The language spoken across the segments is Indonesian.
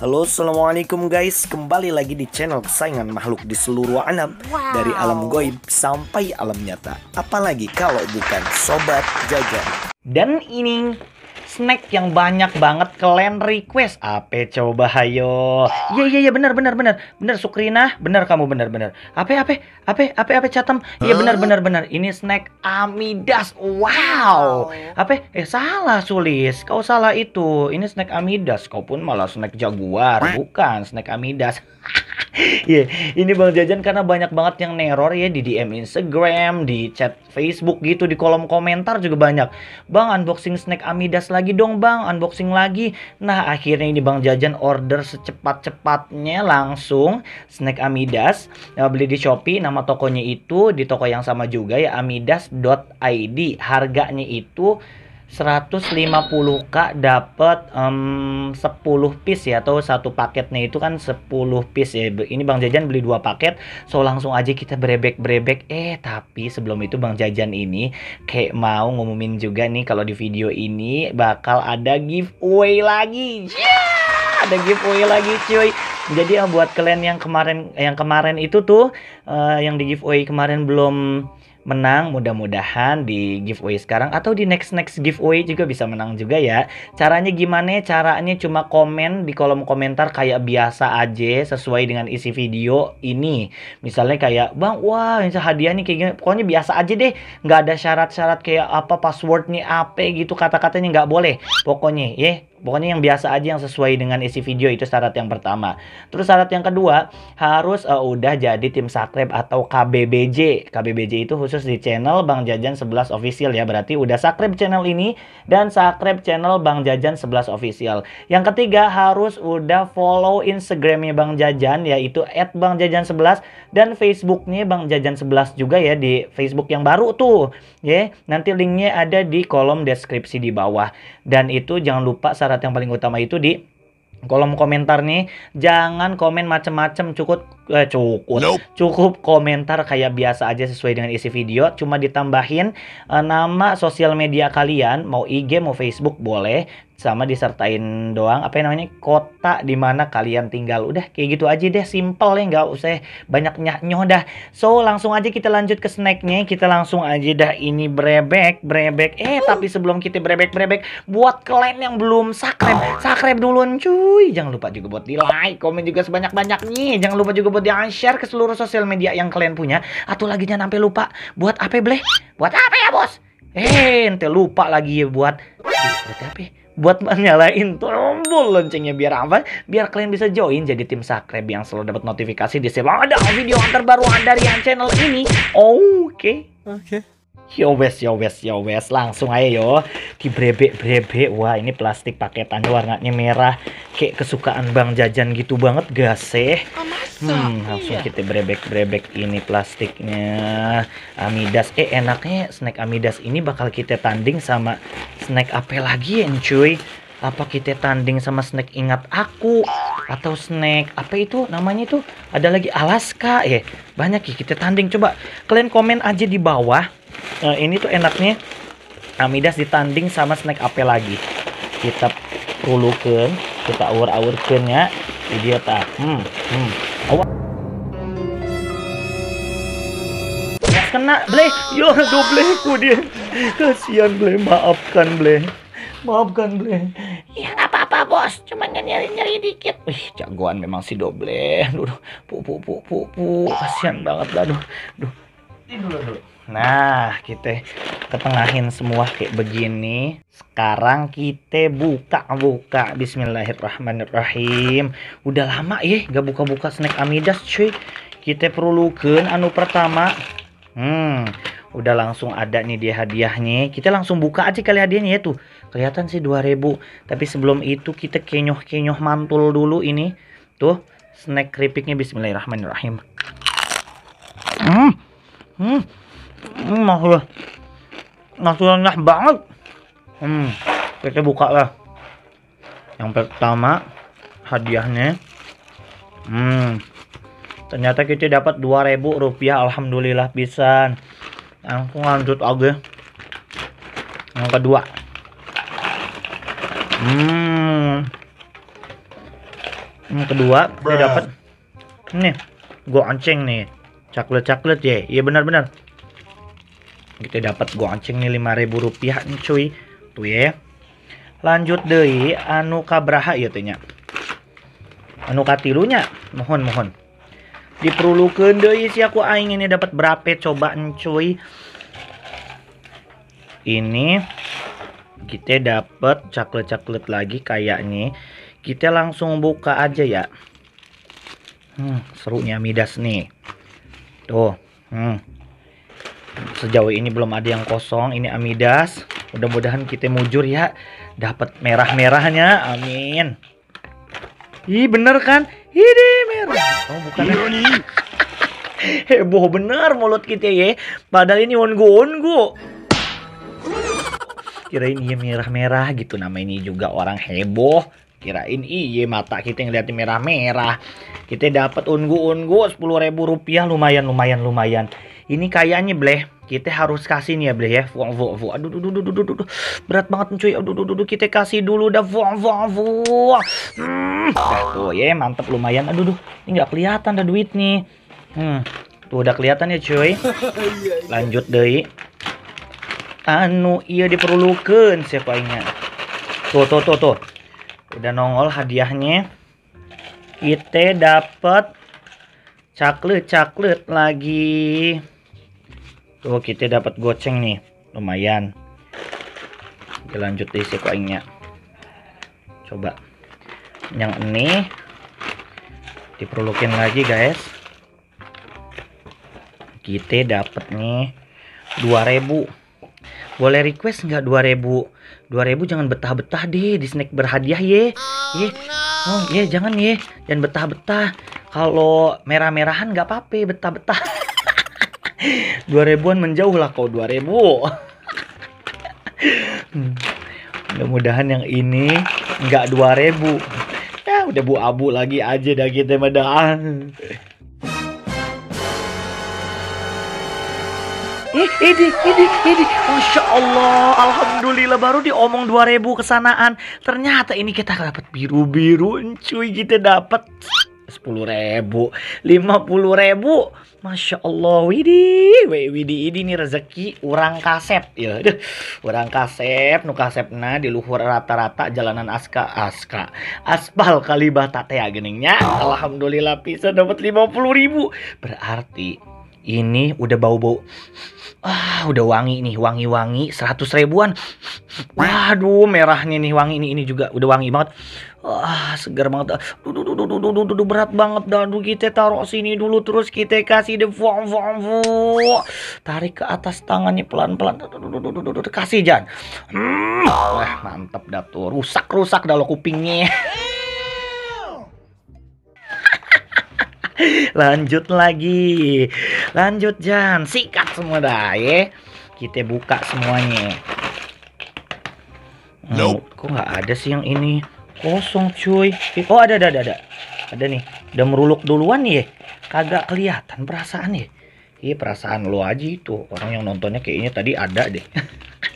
Halo Assalamualaikum guys Kembali lagi di channel kesayangan makhluk di seluruh alam wow. Dari alam goib sampai alam nyata Apalagi kalau bukan Sobat jaga Dan ini snack yang banyak banget kalian request. Apa coba hayo? Iya iya iya benar benar benar. Benar Sukrina, benar kamu benar benar. Apa apa apa apa apa catam? Iya benar benar benar. Ini snack amidas. Wow. Apa eh salah Sulis. Kau salah itu. Ini snack amidas. Kau pun malah snack jaguar, bukan snack amidas. Iya, yeah. ini Bang Jajan karena banyak banget yang neror ya di DM Instagram, di chat Facebook gitu, di kolom komentar juga banyak. Bang unboxing snack Amidas lagi dong, Bang. Unboxing lagi. Nah, akhirnya ini Bang Jajan order secepat-cepatnya langsung snack Amidas. Nah, beli di Shopee, nama tokonya itu di toko yang sama juga ya amidas.id. Harganya itu 150k dapat um, 10 piece ya atau satu paketnya itu kan 10 piece ya. Ini Bang Jajan beli dua paket, so langsung aja kita berebek-berebek. Eh, tapi sebelum itu Bang Jajan ini kayak mau ngumumin juga nih kalau di video ini bakal ada giveaway lagi. Yeah! Ada giveaway lagi, cuy. Jadi eh, buat kalian yang kemarin yang kemarin itu tuh uh, yang di giveaway kemarin belum menang mudah-mudahan di giveaway sekarang atau di next next giveaway juga bisa menang juga ya. Caranya gimana? Caranya cuma komen di kolom komentar kayak biasa aja sesuai dengan isi video ini. Misalnya kayak Bang, wah ini hadiah nih kayak gini. Pokoknya biasa aja deh. nggak ada syarat-syarat kayak apa passwordnya apa gitu kata-katanya nggak boleh. Pokoknya ya Pokoknya yang biasa aja yang sesuai dengan isi video itu syarat yang pertama. Terus syarat yang kedua harus uh, udah jadi tim subscribe atau KBBJ. KBBJ itu khusus di channel Bang Jajan 11 Official ya. Berarti udah subscribe channel ini dan subscribe channel Bang Jajan 11 Official. Yang ketiga harus udah follow Instagramnya Bang Jajan yaitu @bangjajan11 dan Facebooknya Bang Jajan 11 juga ya di Facebook yang baru tuh. Ya, nanti linknya ada di kolom deskripsi di bawah. Dan itu jangan lupa syarat yang paling utama itu di kolom komentar nih jangan komen macem-macem cukup eh, cukup nope. cukup komentar kayak biasa aja sesuai dengan isi video cuma ditambahin eh, nama sosial media kalian mau IG mau Facebook boleh sama disertain doang apa namanya kota di mana kalian tinggal udah kayak gitu aja deh simple ya nggak usah banyak nyoh. dah so langsung aja kita lanjut ke snacknya kita langsung aja dah ini brebek brebek eh tapi sebelum kita brebek brebek buat kalian yang belum subscribe subscribe dulu cuy jangan lupa juga buat di like komen juga sebanyak banyaknya jangan lupa juga buat buat jangan share ke seluruh sosial media yang kalian punya. Atau lagi jangan sampai lupa buat apa bleh? Buat apa ya bos? Eh, ente lupa lagi ya buat buat apa? buat nyalain tombol loncengnya biar apa? Biar kalian bisa join jadi tim subscribe yang selalu dapat notifikasi di setiap ada video terbaru dari yang channel ini. Oke. Okay. Oke. Okay. Yo wes, yo wes, yo wes. Langsung aja yo. di brebek Wah, ini plastik paketan warnanya merah. Kayak kesukaan Bang Jajan gitu banget gak eh. oh, sih? Hmm, langsung iya. kita brebek-brebek ini plastiknya. Amidas. Eh, enaknya snack Amidas ini bakal kita tanding sama snack apa lagi ya, cuy? Apa kita tanding sama snack ingat aku? Atau snack apa itu namanya itu? Ada lagi Alaska ya. Banyak ya kita tanding. Coba kalian komen aja di bawah uh, ini tuh enaknya Amidas ditanding sama snack apel lagi kita pulukan, kita awur-awurkan ya Dia tak hmm, hmm. Awak. kena bleh yo ya aduh ku dia kasihan bleh maafkan bleh maafkan bleh ya nggak apa-apa bos cuma nyari nyari dikit wih jagoan memang si doble duh pu pu pu pu pu kasihan banget aduh duh ini dulu dulu Nah, kita ketengahin semua kayak begini. Sekarang kita buka-buka. Bismillahirrahmanirrahim. Udah lama ya gak buka-buka snack amidas cuy. Kita perlukan anu pertama. Hmm, udah langsung ada nih dia hadiahnya. Kita langsung buka aja kali hadiahnya ya tuh. Kelihatan sih 2000. Tapi sebelum itu kita kenyoh-kenyoh mantul dulu ini. Tuh, snack keripiknya bismillahirrahmanirrahim. Hmm. Hmm hmm, masih masih renyah banget hmm, kita buka lah yang pertama hadiahnya hmm ternyata kita dapat 2000 rupiah alhamdulillah pisan langsung lanjut aja yang kedua hmm yang kedua kita dapat nih anceng nih coklat coklat ya iya benar-benar kita gitu ya, dapat goceng nih ribu rupiah nih cuy tuh ya lanjut deh anu kabraha ya tanya anu katilunya mohon mohon diperlukan deh si aku aing ini dapat berapa coba cuy ini kita dapat coklat-coklat lagi kayaknya kita langsung buka aja ya hmm, serunya midas nih tuh hmm sejauh ini belum ada yang kosong ini amidas mudah-mudahan kita mujur ya dapat merah-merahnya amin ih bener kan ini merah oh bukan ya? heboh bener mulut kita ya padahal ini ongo-ongo kirain iya merah-merah gitu nama ini juga orang heboh kirain iya mata kita ngeliatin merah-merah kita dapat ungu-ungu sepuluh ribu rupiah lumayan lumayan lumayan ini kayaknya bleh kita harus kasih nih ya bleh ya vo vo vo. aduh aduh aduh aduh aduh berat banget cuy aduh aduh aduh kita kasih dulu dah vo vo vo. hmm. nah, tuh ya mantep lumayan aduh aduh ini nggak kelihatan ada duit nih hmm. tuh udah kelihatan ya cuy lanjut deh anu iya diperlukan siapa ingat tuh tuh tuh tuh udah nongol hadiahnya kita dapat caklet caklet lagi tuh oh, kita dapat goceng nih lumayan kita lanjut isi koinnya coba yang ini diperlukan lagi guys kita dapat nih 2000 boleh request nggak 2000 2000 jangan betah-betah deh di snack berhadiah ye ye oh ye jangan ye jangan betah-betah kalau merah-merahan nggak apa betah-betah dua ribuan menjauh lah kau dua ribu mudah-mudahan yang ini nggak dua ribu ya udah bu abu lagi aja dah kita medaan Eh, ini, ini, ini, Masya Allah, Alhamdulillah baru diomong dua ribu kesanaan. Ternyata ini kita dapat biru-biru, cuy kita dapat sepuluh ribu, lima puluh ribu. Masya Allah, Widi, Widi ini nih rezeki orang kasep, ya, deh orang kasep, nu na di luhur rata-rata jalanan aska aska, aspal kali teh geningnya, alhamdulillah bisa dapat lima puluh ribu, berarti ini udah bau-bau ah udah wangi nih wangi-wangi 100 ribuan waduh merahnya nih wangi ini ini juga udah wangi banget ah segar banget duh duh duh duh duh duh berat banget dan kita taruh sini dulu terus kita kasih the vom vom vong tarik ke atas tangannya pelan-pelan kasih jan hmm. wah mantep dah tuh rusak rusak dah lo kupingnya lanjut lagi lanjut Jan sikat semua dah ya kita buka semuanya hmm, kok nggak ada sih yang ini kosong cuy eh, oh ada ada ada ada ada nih udah meruluk duluan ya kagak kelihatan perasaan ya Iya perasaan lo aja itu orang yang nontonnya kayaknya tadi ada deh.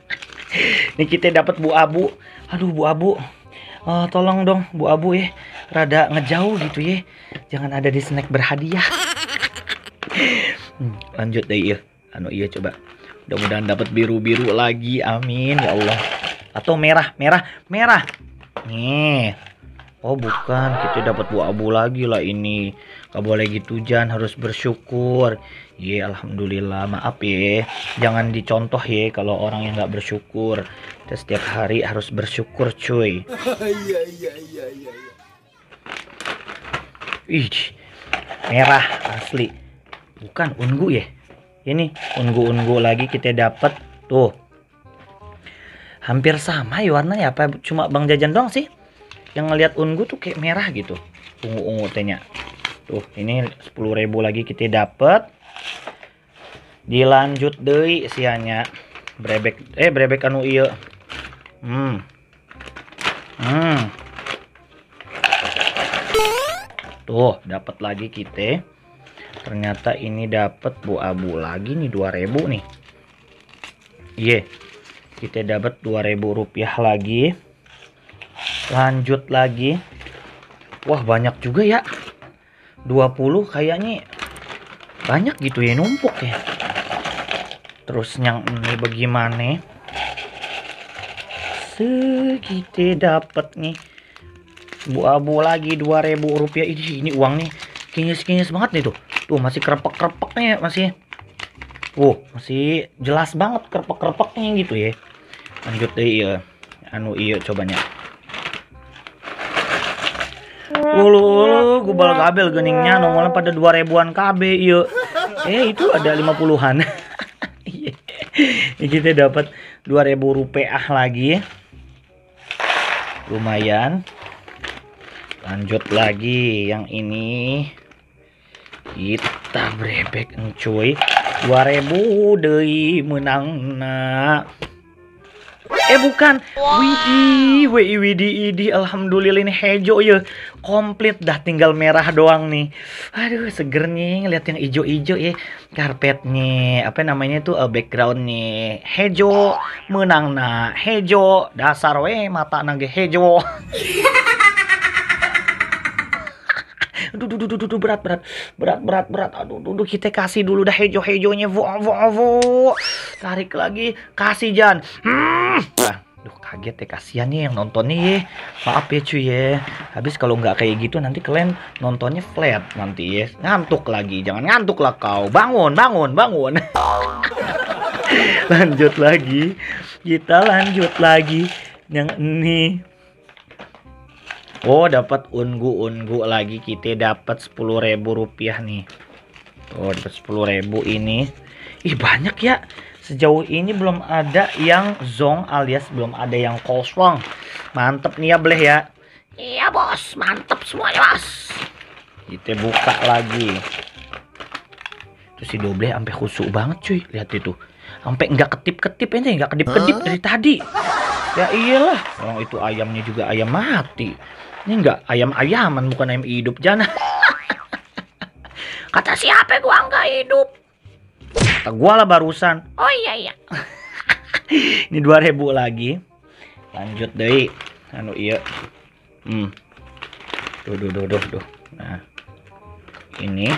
ini kita dapat Bu Abu. Aduh Bu Abu, oh, tolong dong Bu Abu ya rada ngejauh gitu ya jangan ada di snack berhadiah hmm, lanjut deh iya anu iya coba mudah-mudahan dapat biru-biru lagi amin ya Allah atau merah merah merah nih Oh bukan, kita dapat buah abu lagi lah ini. Gak boleh gitu Jan, harus bersyukur. Ya alhamdulillah. Maaf ya, jangan dicontoh ya kalau orang yang nggak bersyukur. Kita setiap hari harus bersyukur, cuy. Iya iya iya iya. iya. Ih, merah asli. Bukan ungu ya. Ini ungu-ungu lagi kita dapat tuh. Hampir sama ya warnanya apa cuma Bang Jajan doang sih yang ngelihat ungu tuh kayak merah gitu. Ungu-ungu tehnya. Tuh, ini 10.000 lagi kita dapat. Dilanjut deui sianya brebek eh brebek anu iya. Hmm. Hmm. Tuh, dapat lagi kita. Ternyata ini dapat bu abu lagi nih 2000 nih. Iya. Yeah. Kita dapat 2000 rupiah lagi. Lanjut lagi. Wah, banyak juga ya. 20 kayaknya banyak gitu ya numpuk ya. Terus yang ini bagaimana? Segitu dapat nih abu-abu lagi 2000 rupiah ini ini uang nih kinyis-kinyis banget nih tuh tuh masih kerepek-kerepeknya masih Wow, masih jelas banget kerpek-kerpeknya gitu ya. Lanjut deh, iya. Anu iya cobanya. Ulu ulu gubal kabel geningnya nomornya pada 2000-an KB iya. Eh itu ada 50-an. Iya. Kita dapat 2000 rupiah lagi. Lumayan lanjut lagi yang ini kita brebek encuy 2000 deui menangna eh bukan wow. widi wi widi idi alhamdulillah ini hejo ya komplit dah tinggal merah doang nih aduh seger nih ngeliat yang ijo-ijo ya karpetnya apa namanya tuh uh, backgroundnya hejo menang nah hejo dasar we mata nage hejo aduh duh, duh, duh, duh, berat berat berat berat berat aduh duh, duh, kita kasih dulu dah hejo hejonya vo vo vo tarik lagi kasih Jan hmm. Nah, duh kaget ya kasihan nih yang nonton nih ya Maaf ya cuy ya Habis kalau nggak kayak gitu nanti kalian nontonnya flat nanti ya Ngantuk lagi jangan ngantuk lah kau Bangun bangun bangun Lanjut lagi Kita lanjut lagi Yang ini Oh dapat ungu-ungu lagi kita dapat sepuluh ribu rupiah nih Oh dapat sepuluh ribu ini Ih banyak ya Sejauh ini belum ada yang zong alias belum ada yang kosong Mantep nih ya boleh ya Iya bos mantep semuanya bos Kita buka lagi Terus si Doble sampai kusuk banget cuy Lihat itu Sampai nggak ketip-ketip aja nggak kedip-kedip dari tadi Ya iyalah Orang oh, itu ayamnya juga ayam mati ini enggak ayam-ayaman bukan ayam hidup, jana. Kata siapa gua enggak hidup? Kata gua lah barusan. Oh iya iya. Ini 2000 lagi. Lanjut deh. Anu iya. Hmm. Duh duh duh duh duh. Nah. Ini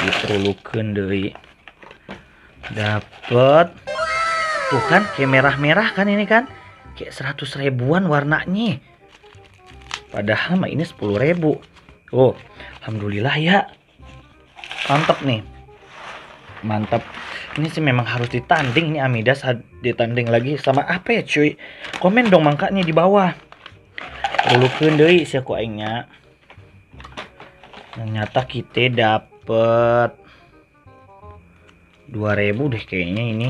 diperlukan dari dapat tuh kan kayak merah-merah kan ini kan kayak seratus ribuan warnanya padahal mah ini sepuluh ribu oh Alhamdulillah ya mantap nih mantap ini sih memang harus ditanding nih Amidas ditanding lagi sama apa ya cuy komen dong mangkanya di bawah lulukeun kendi si aku aingnya ternyata kita dapet 2000 deh kayaknya ini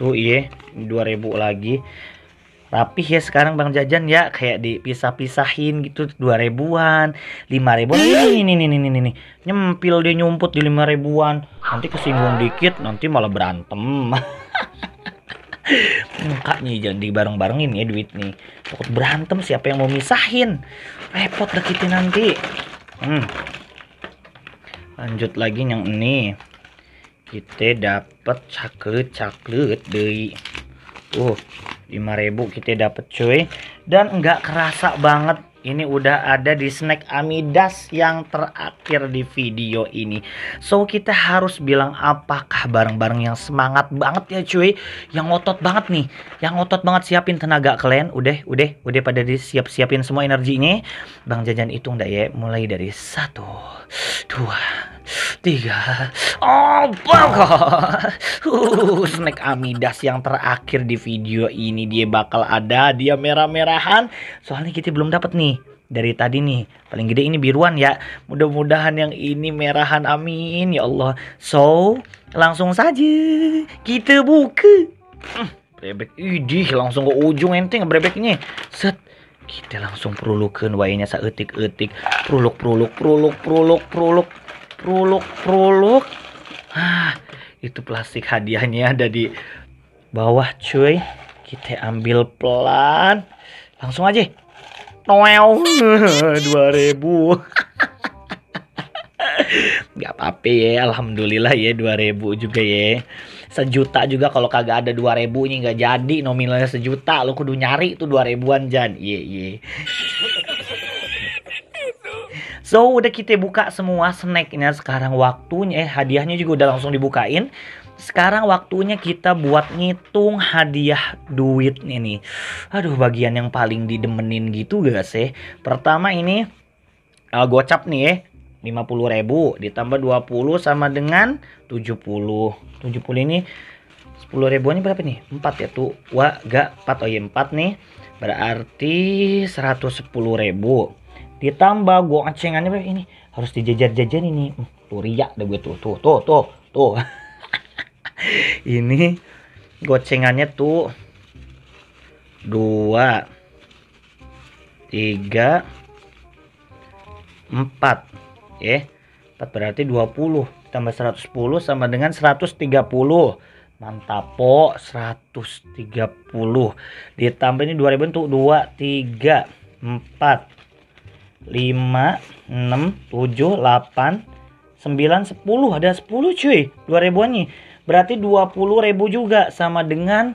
tuh iya 2000 lagi rapih ya sekarang bang jajan ya kayak dipisah-pisahin gitu dua ribuan lima ribuan ini ini ini ini ini nyempil dia nyumput di lima ribuan nanti kesinggung dikit nanti malah berantem Kak nih jangan dibareng-barengin ya duit nih takut berantem siapa yang mau misahin repot deh kita nanti hmm. lanjut lagi yang ini kita dapat caklet caklet deh uh 5000 kita dapat cuy dan nggak kerasa banget ini udah ada di snack amidas yang terakhir di video ini so kita harus bilang apakah barang-barang yang semangat banget ya cuy yang otot banget nih yang otot banget siapin tenaga kalian udah udah udah pada disiap-siapin semua energinya bang jajan hitung dah ya mulai dari satu dua tiga oh uh, snack amidas yang terakhir di video ini dia bakal ada dia merah-merahan soalnya kita belum dapat nih dari tadi nih paling gede ini biruan ya mudah-mudahan yang ini merahan amin ya Allah so langsung saja kita buka bebek hmm, brebek idih langsung ke ujung enteng brebeknya set kita langsung perulukan wainya saat etik peruluk peruluk peruluk peruluk peruluk pruluk-pruluk. Ah, itu plastik hadiahnya ada di bawah cuy. Kita ambil pelan. Langsung aja. Noel 2000. Gak apa-apa ya, alhamdulillah ya 2000 juga ya. Sejuta juga kalau kagak ada 2000 ini nggak jadi nominalnya sejuta. Lo kudu nyari itu 2000-an Jan. Iya, yeah, iya. Yeah. So udah kita buka semua snacknya sekarang waktunya eh hadiahnya juga udah langsung dibukain. Sekarang waktunya kita buat ngitung hadiah duit ini. Aduh bagian yang paling didemenin gitu gak sih? Pertama ini uh, gocap nih ya. Eh. 50 ribu ditambah 20 sama dengan 70. 70 ini 10 ribuannya berapa nih? 4 ya tuh. Wah, gak 4 oh ya 4 nih. Berarti 110 ribu ditambah gue ngecengannya ini harus dijajar-jajar ini hmm, tuh riak deh gue tuh tuh tuh tuh tuh ini gocengannya tuh dua tiga empat ya empat berarti 20 tambah sepuluh sama dengan seratus tiga puluh mantap po 130 ditambah ini 2000 tuh dua tiga empat 5, 6, 7, 8, 9, 10. Ada 10 cuy. 2 ribuan nih. Berarti 20 ribu juga. Sama dengan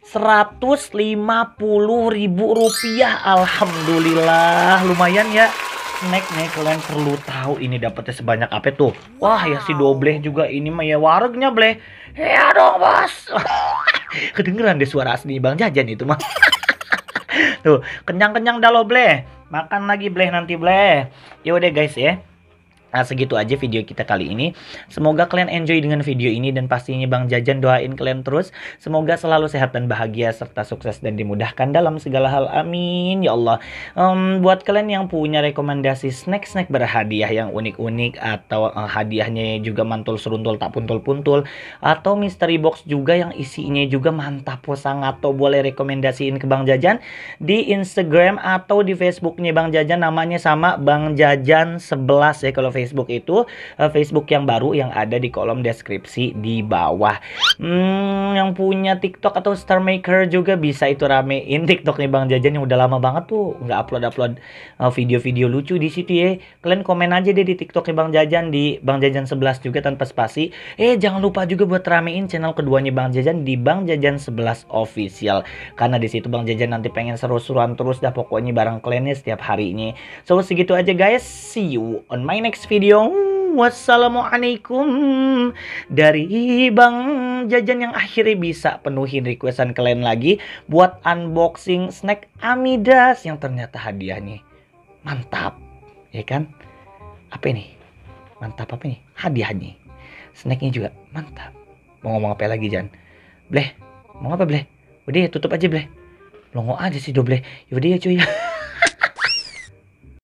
150 ribu rupiah. Alhamdulillah. Lumayan ya. Snack nih kalian perlu tahu ini dapatnya sebanyak apa tuh. Wah ya si dobleh juga ini mah ya warungnya bleh. Ya dong bos. Kedengeran deh suara asli Bang Jajan itu mah. tuh kenyang-kenyang dah lo bleh makan lagi bleh nanti bleh ya udah guys ya Nah, segitu aja video kita kali ini. Semoga kalian enjoy dengan video ini dan pastinya Bang Jajan doain kalian terus. Semoga selalu sehat dan bahagia serta sukses dan dimudahkan dalam segala hal. Amin. Ya Allah. Um, buat kalian yang punya rekomendasi snack-snack berhadiah yang unik-unik atau uh, hadiahnya juga mantul seruntul tak puntul-puntul atau mystery box juga yang isinya juga mantap posang atau boleh rekomendasiin ke Bang Jajan di Instagram atau di Facebooknya Bang Jajan namanya sama Bang Jajan 11 ya kalau Facebook itu uh, Facebook yang baru yang ada di kolom deskripsi di bawah. Hmm, yang punya TikTok atau Star Maker juga bisa itu ramein TikTok nih Bang Jajan yang udah lama banget tuh nggak upload-upload eh, video-video lucu di situ ya. Kalian komen aja deh di TikTok nih ya, Bang Jajan di Bang Jajan 11 juga tanpa spasi. Eh jangan lupa juga buat ramein channel keduanya Bang Jajan di Bang Jajan 11 official karena di situ Bang Jajan nanti pengen seru-seruan terus dah pokoknya bareng kalian ya setiap hari ini. So segitu aja guys. See you on my next video. Hmm, wassalamualaikum dari Bang Jajan yang akhirnya bisa penuhi requestan kalian lagi buat unboxing snack Amidas yang ternyata hadiahnya mantap, ya kan? Apa ini? Mantap apa ini? Hadiahnya. Snacknya juga mantap. Mau ngomong apa lagi, Jan? Bleh, mau apa, Bleh? Udah ya, tutup aja, Bleh. Longo aja sih, dobleh ya udah Yaudah ya, cuy.